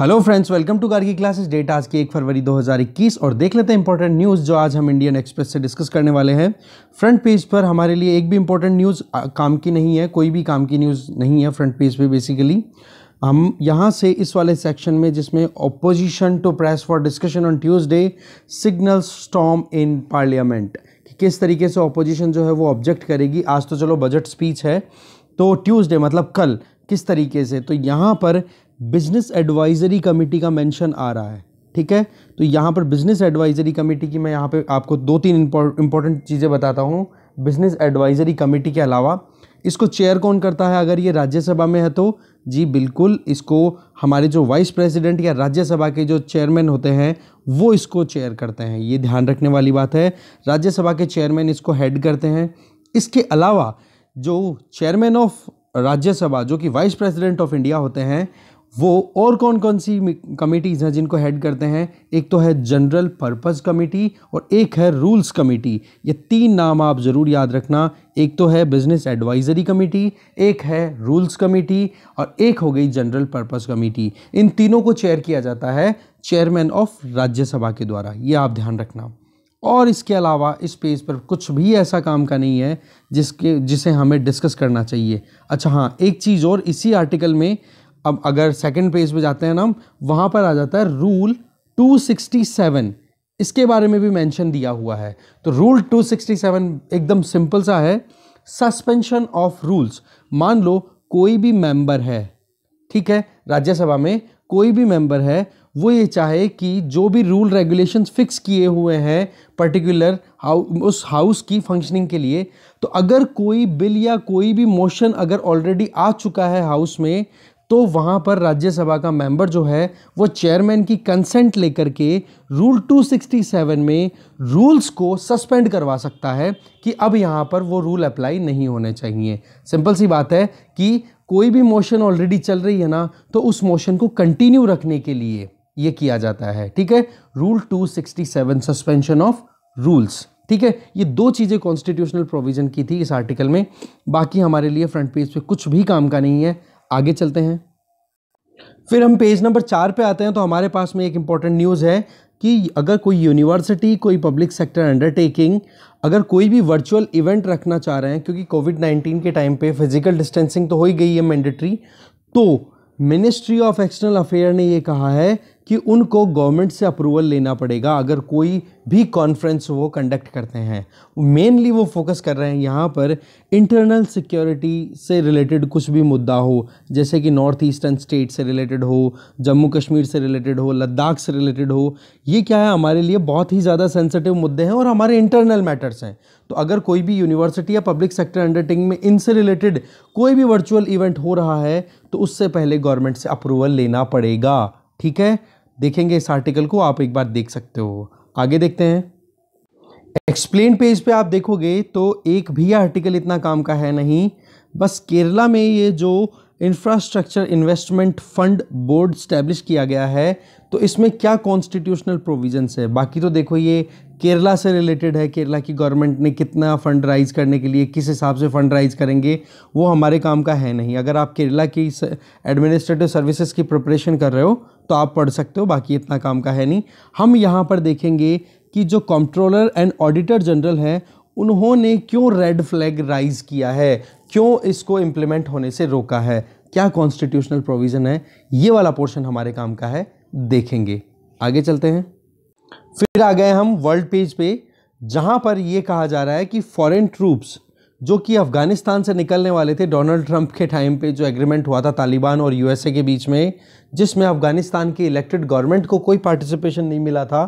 hello friends welcome to Gargi classes date आज की एक फरवरी 2021 और देख लेते हैं इंपॉर्टेंट न्यूज़ जो आज हम इंडियन एक्सप्रेस से डिस्कस करने वाले हैं फ्रंट पेज पर हमारे लिए एक भी इंपॉर्टेंट न्यूज़ काम की नहीं है कोई भी काम की न्यूज़ नहीं है फ्रंट पेज पे बेसिकली हम यहाँ से इस वाले सेक्शन में जिसमें opposition to press for discussion on Tuesday signal storm in parliament कि किस तरीके से अपोजिशन जो है वो ऑब्जेक्ट करेगी आज तो चलो बजट स्पीच है तो ट्यूजडे मतलब कल किस तरीके से तो यहाँ पर बिजनेस एडवाइजरी कमेटी का मेंशन आ रहा है ठीक है तो यहाँ पर बिजनेस एडवाइजरी कमेटी की मैं यहाँ पे आपको दो तीन इंपॉर्टेंट चीज़ें बताता हूँ बिजनेस एडवाइजरी कमेटी के अलावा इसको चेयर कौन करता है अगर ये राज्यसभा में है तो जी बिल्कुल इसको हमारे जो वाइस प्रेसिडेंट या राज्यसभा के जो चेयरमैन होते हैं वो इसको चेयर करते हैं ये ध्यान रखने वाली बात है राज्यसभा के चेयरमैन इसको हेड करते हैं इसके अलावा जो चेयरमैन ऑफ राज्यसभा जो कि वाइस प्रेसिडेंट ऑफ इंडिया होते हैं वो और कौन कौन सी कमेटीज़ हैं जिनको हेड करते हैं एक तो है जनरल पर्पस कमेटी और एक है रूल्स कमेटी ये तीन नाम आप ज़रूर याद रखना एक तो है बिज़नेस एडवाइज़री कमेटी एक है रूल्स कमेटी और एक हो गई जनरल पर्पस कमेटी इन तीनों को चेयर किया जाता है चेयरमैन ऑफ राज्यसभा के द्वारा ये आप ध्यान रखना और इसके अलावा इस पेज पर कुछ भी ऐसा काम का नहीं है जिसके जिसे हमें डिस्कस करना चाहिए अच्छा हाँ एक चीज़ और इसी आर्टिकल में अब अगर सेकंड पेज पे जाते हैं ना हम वहाँ पर आ जाता है रूल 267 इसके बारे में भी मेंशन दिया हुआ है तो रूल 267 एकदम सिंपल सा है सस्पेंशन ऑफ रूल्स मान लो कोई भी मेंबर है ठीक है राज्यसभा में कोई भी मेंबर है वो ये चाहे कि जो भी रूल रेगुलेशंस फिक्स किए हुए हैं पर्टिकुलर हाउ उस हाउस की फंक्शनिंग के लिए तो अगर कोई बिल या कोई भी मोशन अगर ऑलरेडी आ चुका है हाउस में तो वहाँ पर राज्यसभा का मेंबर जो है वो चेयरमैन की कंसेंट लेकर के रूल 267 में रूल्स को सस्पेंड करवा सकता है कि अब यहाँ पर वो रूल अप्लाई नहीं होने चाहिए सिंपल सी बात है कि कोई भी मोशन ऑलरेडी चल रही है ना तो उस मोशन को कंटिन्यू रखने के लिए ये किया जाता है ठीक है रूल 267 सस्पेंशन ऑफ रूल्स ठीक है ये दो चीज़ें कॉन्स्टिट्यूशनल प्रोविज़न की थी इस आर्टिकल में बाकी हमारे लिए फ्रंट पेज पे कुछ भी काम का नहीं है आगे चलते हैं फिर हम पेज नंबर चार पे आते हैं तो हमारे पास में एक इम्पॉर्टेंट न्यूज़ है कि अगर कोई यूनिवर्सिटी कोई पब्लिक सेक्टर अंडरटेकिंग अगर कोई भी वर्चुअल इवेंट रखना चाह रहे हैं क्योंकि कोविड नाइन्टीन के टाइम पे फिजिकल डिस्टेंसिंग तो हो ही गई है मैंडेटरी तो मिनिस्ट्री ऑफ एक्सटर्नल अफेयर ने ये कहा है कि उनको गवर्नमेंट से अप्रूवल लेना पड़ेगा अगर कोई भी कॉन्फ्रेंस वो कंडक्ट करते हैं मेनली वो फोकस कर रहे हैं यहाँ पर इंटरनल सिक्योरिटी से रिलेटेड कुछ भी मुद्दा हो जैसे कि नॉर्थ ईस्टर्न स्टेट से रिलेटेड हो जम्मू कश्मीर से रिलेटेड हो लद्दाख से रिलेटेड हो ये क्या है हमारे लिए बहुत ही ज़्यादा सेंसिटिव मुद्दे हैं और हमारे इंटरनल मैटर्स हैं तो अगर कोई भी यूनिवर्सिटी या पब्लिक सेक्टर अंडरटेकिंग में इनसे रिलेटेड कोई भी वर्चुअल इवेंट हो रहा है तो उससे पहले गवर्नमेंट से अप्रूवल लेना पड़ेगा ठीक है देखेंगे इस आर्टिकल को आप एक बार देख सकते हो आगे देखते हैं एक्सप्लेन पेज पे आप देखोगे तो एक भी आर्टिकल इतना काम का है नहीं बस केरला में ये जो infrastructure investment fund board establish किया गया है तो इसमें क्या कॉन्स्टिट्यूशनल प्रोविजंस है बाकी तो देखो ये केरला से रिलेटेड है केरला की गवर्नमेंट ने कितना फंड राइज करने के लिए किस हिसाब से फंड राइज करेंगे वो हमारे काम का है नहीं अगर आप केरला की एडमिनिस्ट्रेटिव सर्विसेज की प्रिपरेशन कर रहे हो तो आप पढ़ सकते हो बाकी इतना काम का है नहीं हम यहाँ पर देखेंगे कि जो कंट्रोलर एंड ऑडिटर जनरल हैं उन्होंने क्यों रेड फ्लैग राइज किया है क्यों इसको इम्प्लीमेंट होने से रोका है क्या कॉन्स्टिट्यूशनल प्रोविज़न है ये वाला पोर्शन हमारे काम का है देखेंगे आगे चलते हैं फिर आ गए हम वर्ल्ड पेज पे जहां पर ये कहा जा रहा है कि फॉरेन ट्रूप्स जो कि अफ़गानिस्तान से निकलने वाले थे डोनाल्ड ट्रंप के टाइम पे जो एग्रीमेंट हुआ था तालिबान और यूएसए के बीच में जिसमें अफ़गानिस्तान के इलेक्टेड गवर्नमेंट को कोई पार्टिसिपेशन नहीं मिला था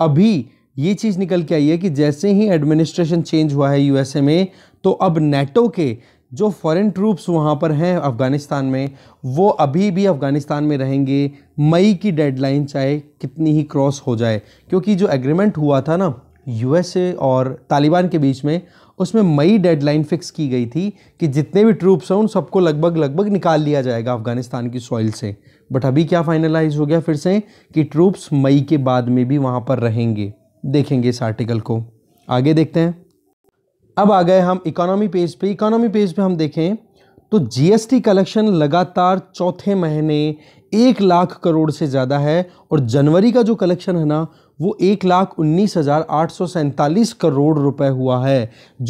अभी ये चीज़ निकल के आई है कि जैसे ही एडमिनिस्ट्रेशन चेंज हुआ है यूएसए में तो अब नेटो के जो फॉरेन ट्रूप्स वहाँ पर हैं अफ़गानिस्तान में वो अभी भी अफ़गानिस्तान में रहेंगे मई की डेडलाइन चाहे कितनी ही क्रॉस हो जाए क्योंकि जो एग्रीमेंट हुआ था ना यूएसए और तालिबान के बीच में उसमें मई डेडलाइन फिक्स की गई थी कि जितने भी ट्रूप्स हैं उन सबको लगभग लगभग निकाल लिया जाएगा अफ़गानिस्तान की सॉइल से बट अभी क्या फाइनलाइज हो गया फिर से कि ट्रूप्स मई के बाद में भी वहाँ पर रहेंगे देखेंगे इस आर्टिकल को आगे देखते हैं अब आ गए हम इकोनॉमी पेज पे इकोनॉमी पेज पे हम देखें तो जीएसटी कलेक्शन लगातार चौथे महीने एक लाख करोड़ से ज़्यादा है और जनवरी का जो कलेक्शन है ना वो एक लाख उन्नीस हज़ार आठ सौ सैंतालीस करोड़ रुपए हुआ है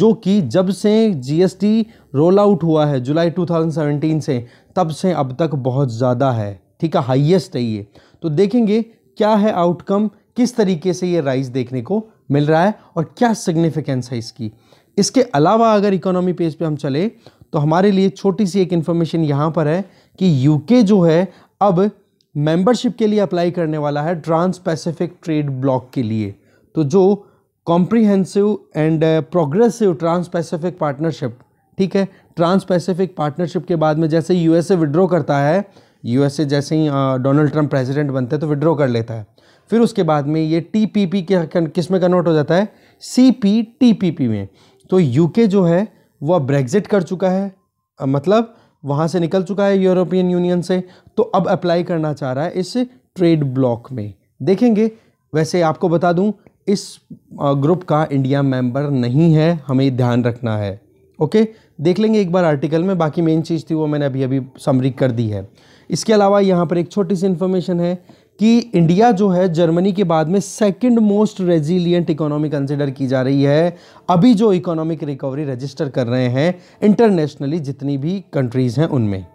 जो कि जब से जीएसटी रोल आउट हुआ है जुलाई 2017 से तब से अब तक बहुत ज़्यादा है ठीक है हाईएस्ट है ये तो देखेंगे क्या है आउटकम किस तरीके से ये राइज देखने को मिल रहा है और क्या सिग्निफिकेंस है इसकी इसके अलावा अगर इकोनॉमी पेज पे हम चले तो हमारे लिए छोटी सी एक इन्फॉर्मेशन यहाँ पर है कि यूके जो है अब मेंबरशिप के लिए अप्लाई करने वाला है ट्रांस पैसिफिक ट्रेड ब्लॉक के लिए तो जो comprehensive and progressive trans Pacific partnership ठीक है ट्रांस पैसिफिक पार्टनरशिप के बाद में जैसे यूएसए विड्रॉ करता है यूएसए जैसे ही डोनाल्ड ट्रंप प्रेसिडेंट बनते हैं तो विड्रॉ कर लेता है फिर उसके बाद में ये टी पी पी किस में कन्वर्ट हो जाता है C P T P P में तो यूके जो है वह ब्रेग्जिट कर चुका है मतलब वहाँ से निकल चुका है यूरोपियन यूनियन से तो अब अप्लाई करना चाह रहा है इस ट्रेड ब्लॉक में देखेंगे वैसे आपको बता दूं इस ग्रुप का इंडिया मेंबर नहीं है हमें ध्यान रखना है ओके देख लेंगे एक बार आर्टिकल में बाकी मेन चीज़ थी वो मैंने अभी अभी समरी कर दी है इसके अलावा यहाँ पर एक छोटी सी इन्फॉर्मेशन है कि इंडिया जो है जर्मनी के बाद में second most resilient economy consider की जा रही है अभी जो इकोनॉमिक रिकवरी रजिस्टर कर रहे हैं इंटरनेशनली जितनी भी कंट्रीज़ हैं उनमें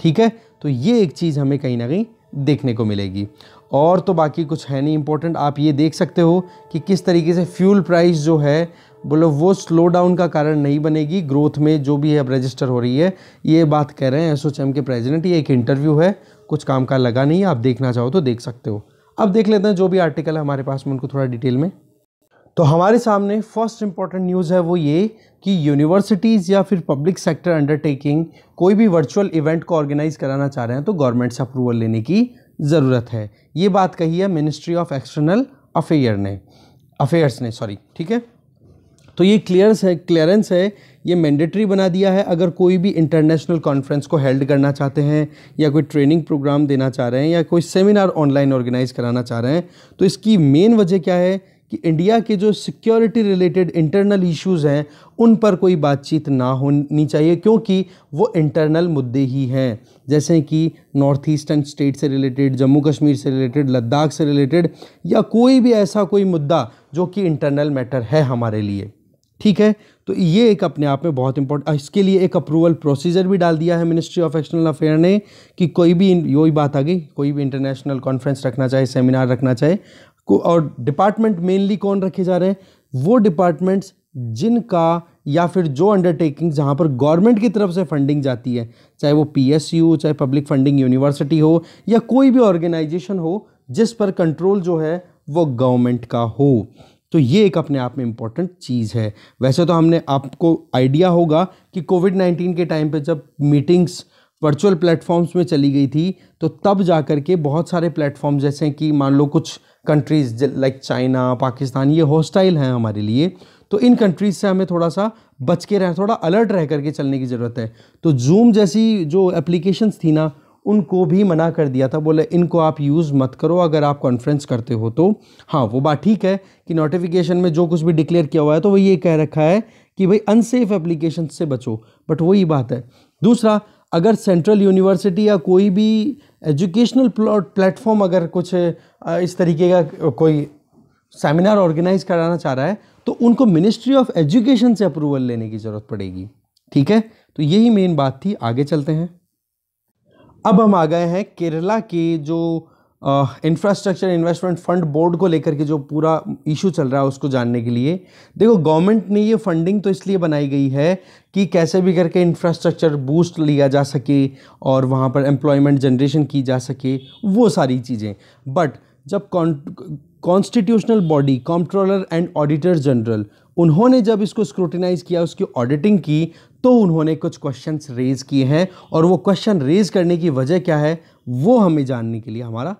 ठीक है तो ये एक चीज़ हमें कहीं ना कहीं देखने को मिलेगी और तो बाकी कुछ है नहीं इम्पोर्टेंट आप ये देख सकते हो कि किस तरीके से फ्यूल प्राइस जो है बोलो वो स्लो डाउन का कारण नहीं बनेगी ग्रोथ में जो भी है अब रजिस्टर हो रही है ये बात कह रहे हैं एसओचएम के प्रेजिडेंट ये एक इंटरव्यू है कुछ काम का लगा नहीं है आप देखना चाहो तो देख सकते हो अब देख लेते हैं जो भी आर्टिकल है हमारे पास में उनको थोड़ा डिटेल में तो हमारे सामने फर्स्ट इंपॉर्टेंट न्यूज़ है वो ये कि यूनिवर्सिटीज़ या फिर पब्लिक सेक्टर अंडरटेकिंग कोई भी वर्चुअल इवेंट को ऑर्गेनाइज कराना चाह रहे हैं तो गवर्नमेंट से अप्रूवल लेने की ज़रूरत है ये बात कही है मिनिस्ट्री ऑफ एक्सटर्नल अफेयर ने अफेयर्स ने सॉरी ठीक है तो ये क्लियरस है क्लियरेंस है ये मैंडेटरी बना दिया है अगर कोई भी इंटरनेशनल कॉन्फ्रेंस को हेल्ड करना चाहते हैं या कोई ट्रेनिंग प्रोग्राम देना चाह रहे हैं या कोई सेमिनार ऑनलाइन ऑर्गेनाइज कराना चाह रहे हैं तो इसकी मेन वजह क्या है कि इंडिया के जो सिक्योरिटी रिलेटेड इंटरनल इश्यूज हैं उन पर कोई बातचीत ना होनी चाहिए क्योंकि वो इंटरनल मुद्दे ही हैं जैसे कि नॉर्थ ईस्टर्न स्टेट से रिलेटेड जम्मू कश्मीर से रिलेटेड लद्दाख से रिलेटेड या कोई भी ऐसा कोई मुद्दा जो कि इंटरनल मैटर है हमारे लिए ठीक है तो ये एक अपने आप में बहुत इंपॉर्टेंट इसके लिए एक अप्रूवल प्रोसीजर भी डाल दिया है मिनिस्ट्री ऑफ एक्सटर्नल अफेयर ने कि कोई भी यही बात आ गई कोई भी इंटरनेशनल कॉन्फ्रेंस रखना चाहे सेमिनार रखना चाहे और डिपार्टमेंट मेनली कौन रखे जा रहे हैं वो डिपार्टमेंट्स जिनका या फिर जो अंडरटेकिंग जहाँ पर गवर्नमेंट की तरफ से फंडिंग जाती है चाहे वो हो चाहे पब्लिक फंडिंग यूनिवर्सिटी हो या कोई भी ऑर्गेनाइजेशन हो जिस पर कंट्रोल जो है वो गवर्नमेंट का हो तो ये एक अपने आप में इम्पॉर्टेंट चीज़ है वैसे तो हमने आपको आइडिया होगा कि कोविड नाइन्टीन के टाइम पे जब मीटिंग्स वर्चुअल प्लेटफॉर्म्स में चली गई थी तो तब जा कर के बहुत सारे प्लेटफॉर्म जैसे कि मान लो कुछ कंट्रीज़ लाइक चाइना पाकिस्तान ये हॉस्टाइल हैं हमारे लिए तो इन कंट्रीज़ से हमें थोड़ा सा बच के रह थोड़ा अलर्ट रह करके चलने की ज़रूरत है तो जूम जैसी जो एप्लीकेशंस थी ना उनको भी मना कर दिया था बोले इनको आप यूज़ मत करो अगर आप कॉन्फ्रेंस करते हो तो हाँ वो बात ठीक है कि नोटिफिकेशन में जो कुछ भी डिक्लेयर किया हुआ है तो वो ये कह रखा है कि भाई अनसेफ एप्लीकेशन से बचो बट वही बात है दूसरा अगर सेंट्रल यूनिवर्सिटी या कोई भी एजुकेशनल प्लेटफॉर्म अगर कुछ इस तरीके का कोई सेमिनार ऑर्गेनाइज कराना चाह रहा है तो उनको मिनिस्ट्री ऑफ एजुकेशन से अप्रूवल लेने की ज़रूरत पड़ेगी ठीक है तो यही मेन बात थी आगे चलते हैं अब हम आ गए हैं केरला के जो इंफ्रास्ट्रक्चर इन्वेस्टमेंट फंड बोर्ड को लेकर के जो पूरा इशू चल रहा है उसको जानने के लिए देखो गवर्नमेंट ने ये फंडिंग तो इसलिए बनाई गई है कि कैसे भी करके इंफ्रास्ट्रक्चर बूस्ट लिया जा सके और वहाँ पर एम्प्लॉयमेंट जनरेशन की जा सके वो सारी चीज़ें बट जब constitutional body comptroller and auditor general उन्होंने जब इसको स्क्रूटिनाइज़ किया उसकी ऑडिटिंग की तो उन्होंने कुछ क्वेश्चंस रेज़ किए हैं और वो क्वेश्चन रेज़ करने की वजह क्या है वो हमें जानने के लिए हमारा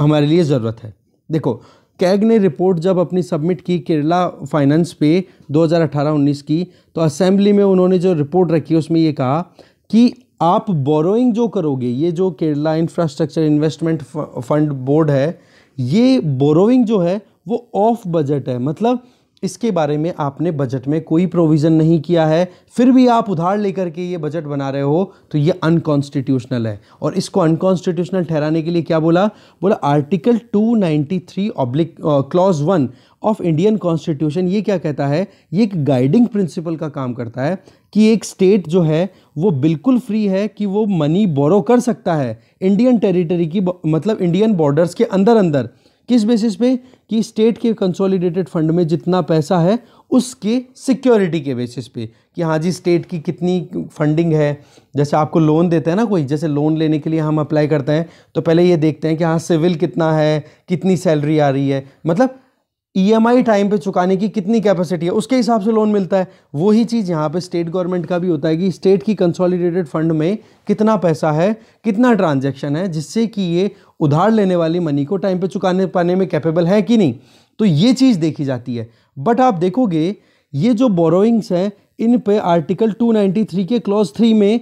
हमारे लिए ज़रूरत है देखो कैग ने रिपोर्ट जब अपनी सबमिट की केरला फाइनेंस पे 2018-19 की तो असेंबली में उन्होंने जो रिपोर्ट रखी उसमें ये कहा कि आप बोरोइंग जो करोगे ये जो Kerala infrastructure investment fund board है ये बोरोइंग जो है वो ऑफ बजट है मतलब इसके बारे में आपने बजट में कोई प्रोविज़न नहीं किया है फिर भी आप उधार लेकर के ये बजट बना रहे हो तो ये अनकॉन्स्टिट्यूशनल है और इसको अनकॉन्स्टिट्यूशनल ठहराने के लिए क्या बोला बोला article 293 ninety three oblique clause one of Indian constitution ये क्या कहता है ये एक गाइडिंग प्रिंसिपल का काम करता है कि एक स्टेट जो है वो बिल्कुल फ्री है कि वो मनी बोरो कर सकता है इंडियन टेरिटरी की मतलब इंडियन बॉर्डर्स के अंदर अंदर किस बेसिस पे कि स्टेट के कंसोलिडेटेड फंड में जितना पैसा है उसके सिक्योरिटी के बेसिस पे कि हाँ जी स्टेट की कितनी फंडिंग है जैसे आपको लोन देता है ना कोई जैसे लोन लेने के लिए हम अप्लाई करते हैं तो पहले ये देखते हैं कि हाँ सिविल कितना है कितनी सैलरी आ रही है मतलब ईएमआई e टाइम पे चुकाने की कितनी कैपेसिटी है उसके हिसाब से लोन मिलता है वही चीज़ यहाँ पे स्टेट गवर्नमेंट का भी होता है कि स्टेट की कंसोलिडेटेड फंड में कितना पैसा है कितना ट्रांजैक्शन है जिससे कि ये उधार लेने वाली मनी को टाइम पे चुकाने पाने में कैपेबल है कि नहीं तो ये चीज़ देखी जाती है बट आप देखोगे ये जो बोरोइंग्स हैं इन पर आर्टिकल टू के क्लॉज थ्री में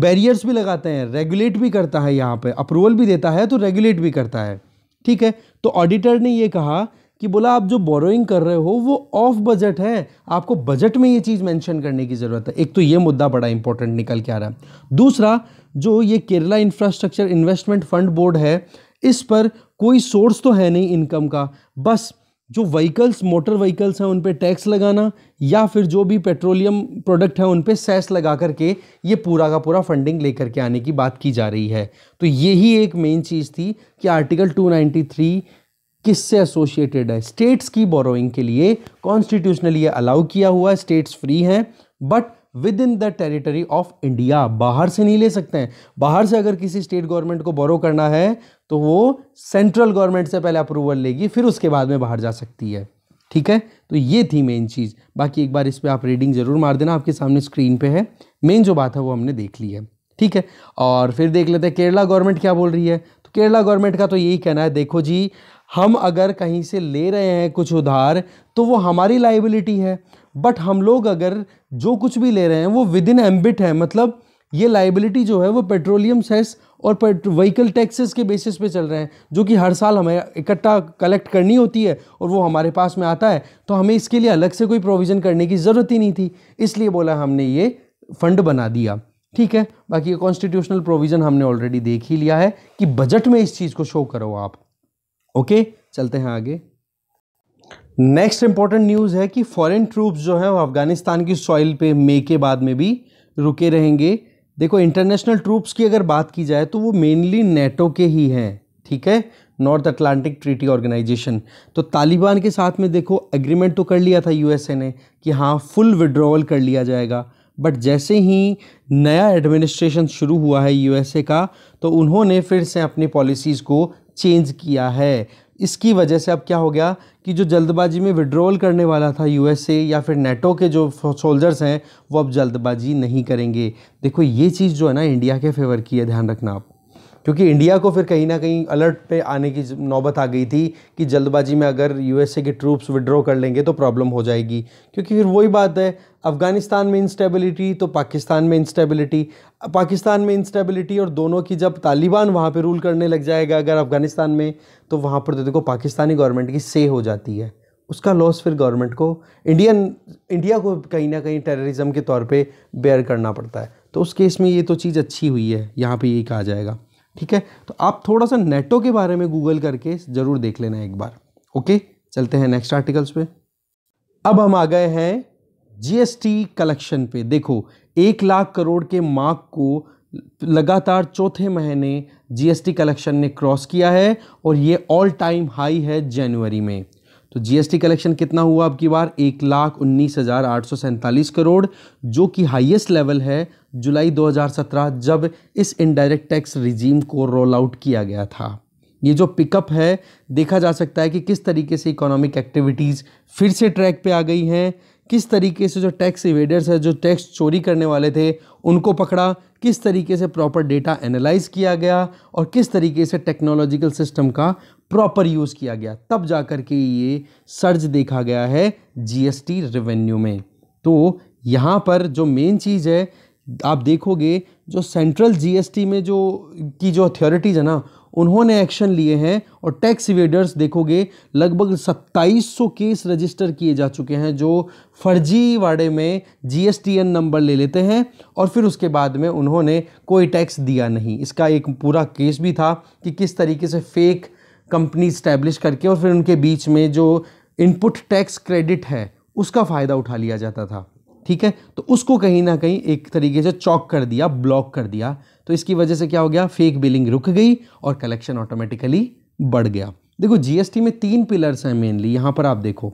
बैरियर्स भी लगाते हैं रेगुलेट भी करता है यहाँ पर अप्रूवल भी देता है तो रेगुलेट भी करता है ठीक है तो ऑडिटर ने ये कहा कि बोला आप जो बोरोइंग कर रहे हो वो ऑफ बजट है आपको बजट में ये चीज़ मेंशन करने की ज़रूरत है एक तो ये मुद्दा बड़ा इंपॉर्टेंट निकल के आ रहा है दूसरा जो ये Kerala infrastructure investment fund board है इस पर कोई सोर्स तो है नहीं इनकम का बस जो व्हीकल्स मोटर व्हीकल्स हैं उन पर टैक्स लगाना या फिर जो भी पेट्रोलियम प्रोडक्ट है उन पर सेस लगा करके ये पूरा का पूरा फंडिंग लेकर के आने की बात की जा रही है तो यही एक मेन चीज़ थी कि आर्टिकल 293 किससे एसोसिएटेड है स्टेट्स की बोरोइंग के लिए कॉन्स्टिट्यूशनली ये अलाउ किया हुआ है स्टेट्स फ्री हैं but with in the territory of India बाहर से नहीं ले सकते हैं बाहर से अगर किसी स्टेट गवर्नमेंट को बोरो करना है तो वो सेंट्रल गवर्नमेंट से पहले अप्रूवल लेगी फिर उसके बाद में बाहर जा सकती है ठीक है तो ये थी मेन चीज़ बाकी एक बार इस पर आप रीडिंग ज़रूर मार देना आपके सामने स्क्रीन पे है मेन जो बात है वो हमने देख ली है ठीक है और फिर देख लेते हैं केरला गवर्नमेंट क्या बोल रही है तो केरला गवर्नमेंट का तो यही कहना है देखो जी हम अगर कहीं से ले रहे हैं कुछ उधार तो वो हमारी लाइबिलिटी है बट हम लोग अगर जो कुछ भी ले रहे हैं वो विद इन एम्बिट है मतलब ये लाइबिलिटी जो है वो पेट्रोलियम सेस और पेट्रो व्हीकल टैक्सेस के बेसिस पे चल रहे हैं जो कि हर साल हमें इकट्ठा कलेक्ट करनी होती है और वो हमारे पास में आता है तो हमें इसके लिए अलग से कोई प्रोविज़न करने की ज़रूरत ही नहीं थी इसलिए बोला हमने ये फंड बना दिया ठीक है बाकी ये कॉन्स्टिट्यूशनल प्रोविज़न हमने ऑलरेडी देख ही लिया है कि बजट में इस चीज़ को शो करो आप ओके चलते हैं आगे नेक्स्ट इंपॉर्टेंट न्यूज़ है कि फॉरेन ट्रूप्स जो है वो अफगानिस्तान की सॉइल पे मे के बाद में भी रुके रहेंगे देखो इंटरनेशनल ट्रूप्स की अगर बात की जाए तो वो मेनली नेटो के ही हैं ठीक है नॉर्थ अटलांटिक ट्रीटी ऑर्गेनाइजेशन तो तालिबान के साथ में देखो एग्रीमेंट तो कर लिया था यूएसए ने कि हाँ फुल विड्रॉवल कर लिया जाएगा बट जैसे ही नया एडमिनिस्ट्रेशन शुरू हुआ है यूएसए का तो उन्होंने फिर से अपनी पॉलिसीज़ को चेंज किया है इसकी वजह से अब क्या हो गया कि जो जल्दबाजी में विड्रॉल करने वाला था यूएसए या फिर नेटो के जो सोल्जर्स हैं वो अब जल्दबाजी नहीं करेंगे देखो ये चीज़ जो है ना इंडिया के फेवर की है ध्यान रखना आप क्योंकि इंडिया को फिर कहीं ना कहीं अलर्ट पे आने की नौबत आ गई थी कि जल्दबाजी में अगर यूएसए के ट्रूप्स विड्रॉ कर लेंगे तो प्रॉब्लम हो जाएगी क्योंकि फिर वही बात है अफ़गानिस्तान में इंस्टेबिलिटी तो पाकिस्तान में इंस्टेबिलिटी पाकिस्तान में इंस्टेबिलिटी और दोनों की जब तालिबान वहाँ पर रूल करने लग जाएगा अगर अफ़गानिस्तान में तो वहाँ पर तो देखो पाकिस्तानी गवर्नमेंट की से हो जाती है उसका लॉस फिर गवर्नमेंट को इंडियन इंडिया को कहीं ना कहीं टेररिज्म के तौर पे बेयर करना पड़ता है तो उस केस में ये तो चीज़ अच्छी हुई है यहाँ पे यही कहा जाएगा ठीक है तो आप थोड़ा सा नेटो के बारे में गूगल करके ज़रूर देख लेना एक बार ओके चलते हैं नेक्स्ट आर्टिकल्स पे अब हम आ गए हैं जीएसटी कलेक्शन पे देखो एक लाख करोड़ के मार्क को लगातार चौथे महीने जीएसटी कलेक्शन ने क्रॉस किया है और ये ऑल टाइम हाई है जनवरी में तो जीएसटी कलेक्शन कितना हुआ अब की बार एक लाख उन्नीस हज़ार आठ सौ सैंतालीस करोड़ जो कि हाईएस्ट लेवल है जुलाई 2017 जब इस इनडायरेक्ट टैक्स रिजीम को रोल आउट किया गया था ये जो पिकअप है देखा जा सकता है कि किस तरीके से इकोनॉमिक एक्टिविटीज़ फिर से ट्रैक पे आ गई हैं किस तरीके से जो टैक्स इवेडर्स है जो टैक्स चोरी करने वाले थे उनको पकड़ा किस तरीके से प्रॉपर डेटा एनालाइज किया गया और किस तरीके से टेक्नोलॉजिकल सिस्टम का प्रॉपर यूज़ किया गया तब जा कर के ये सर्ज देखा गया है जी रेवेन्यू में तो यहाँ पर जो मेन चीज़ है आप देखोगे जो सेंट्रल जीएसटी में जो की जो अथॉरिटीज़ है ना उन्होंने एक्शन लिए हैं और टैक्स इवेडर्स देखोगे लगभग 2700 केस रजिस्टर किए जा चुके हैं जो फर्जीवाड़े में जी नंबर ले लेते हैं और फिर उसके बाद में उन्होंने कोई टैक्स दिया नहीं इसका एक पूरा केस भी था कि किस तरीके से फेक कंपनी स्टैब्लिश करके और फिर उनके बीच में जो इनपुट टैक्स क्रेडिट है उसका फ़ायदा उठा लिया जाता था ठीक है तो उसको कहीं ना कहीं एक तरीके से चौक कर दिया ब्लॉक कर दिया तो इसकी वजह से क्या हो गया फेक बिलिंग रुक गई और कलेक्शन ऑटोमेटिकली बढ़ गया देखो जीएसटी में तीन पिलर्स हैं मेनली यहाँ पर आप देखो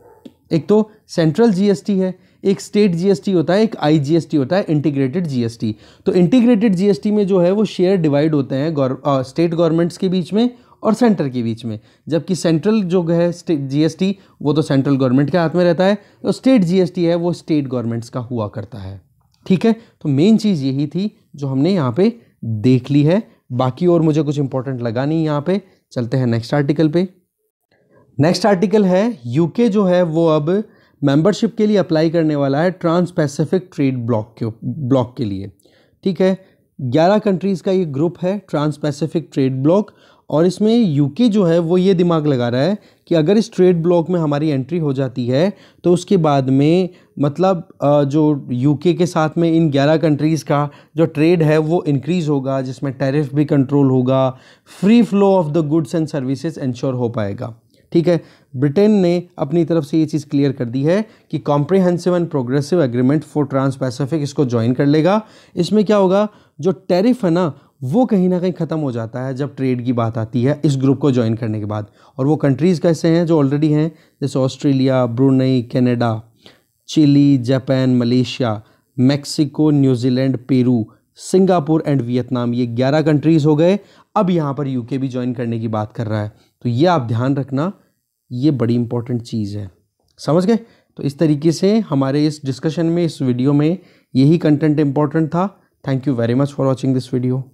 एक तो सेंट्रल जीएसटी है एक स्टेट जीएसटी होता है एक आईजीएसटी होता है इंटीग्रेटेड जीएसटी तो इंटीग्रेटेड जीएसटी में जो है वो शेयर डिवाइड होते हैं स्टेट गवर्नमेंट्स के बीच में और सेंटर के बीच में जबकि सेंट्रल जो है जीएसटी वो तो सेंट्रल गवर्नमेंट के हाथ में रहता है तो स्टेट जीएसटी है वो स्टेट गवर्नमेंट्स का हुआ करता है ठीक है तो मेन चीज़ यही थी जो हमने यहाँ पे देख ली है बाकी और मुझे कुछ इंपॉर्टेंट लगा नहीं यहाँ पे चलते हैं नेक्स्ट आर्टिकल पे नेक्स्ट आर्टिकल है यूके जो है वो अब मेंबरशिप के लिए अप्लाई करने वाला है ट्रांस पैसिफिक ट्रेड ब्लॉक के ब्लॉक के लिए ठीक है ग्यारह कंट्रीज़ का ये ग्रुप है ट्रांस पैसिफिक ट्रेड ब्लॉक और इसमें यूके जो है वो ये दिमाग लगा रहा है कि अगर इस ट्रेड ब्लॉक में हमारी एंट्री हो जाती है तो उसके बाद में मतलब जो यूके के साथ में इन ग्यारह कंट्रीज़ का जो ट्रेड है वो इंक्रीज़ होगा जिसमें टैरिफ भी कंट्रोल होगा free flow of the goods and services ensure हो पाएगा ठीक है ब्रिटेन ने अपनी तरफ से ये चीज़ क्लियर कर दी है कि comprehensive and progressive agreement for trans Pacific इसको ज्वाइन कर लेगा इसमें क्या होगा जो टैरिफ है ना वो कहीं ना कहीं ख़त्म हो जाता है जब ट्रेड की बात आती है इस ग्रुप को ज्वाइन करने के बाद और वो कंट्रीज़ कैसे हैं जो ऑलरेडी हैं जैसे Australia Brunei Canada Chile Japan Malaysia Mexico New Zealand Peru Singapore and Vietnam ये ग्यारह कंट्रीज़ हो गए अब यहाँ पर यूके भी ज्वाइन करने की बात कर रहा है तो ये आप ध्यान रखना ये बड़ी इंपॉर्टेंट चीज़ है समझ गए तो इस तरीके से हमारे इस डिस्कशन में इस वीडियो में यही कंटेंट इंपॉर्टेंट था thank you very much for watching this video